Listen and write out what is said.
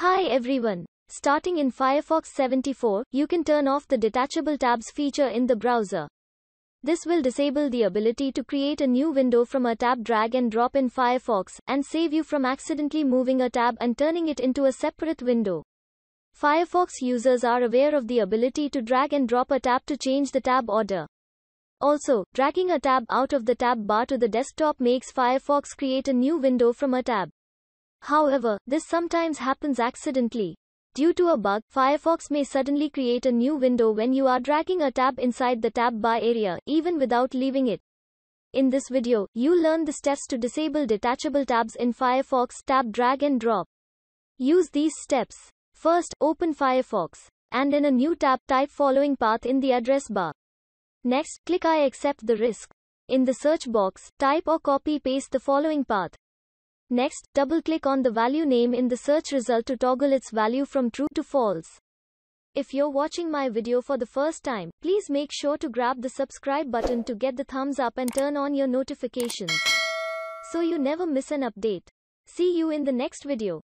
Hi everyone. Starting in Firefox 74, you can turn off the detachable tabs feature in the browser. This will disable the ability to create a new window from a tab drag and drop in Firefox, and save you from accidentally moving a tab and turning it into a separate window. Firefox users are aware of the ability to drag and drop a tab to change the tab order. Also, dragging a tab out of the tab bar to the desktop makes Firefox create a new window from a tab. However, this sometimes happens accidentally. Due to a bug, Firefox may suddenly create a new window when you are dragging a tab inside the tab bar area, even without leaving it. In this video, you learn the steps to disable detachable tabs in Firefox tab drag and drop. Use these steps. First, open Firefox, and in a new tab type following path in the address bar. Next, click I accept the risk. In the search box, type or copy paste the following path. Next, double-click on the value name in the search result to toggle its value from true to false. If you're watching my video for the first time, please make sure to grab the subscribe button to get the thumbs up and turn on your notifications. So you never miss an update. See you in the next video.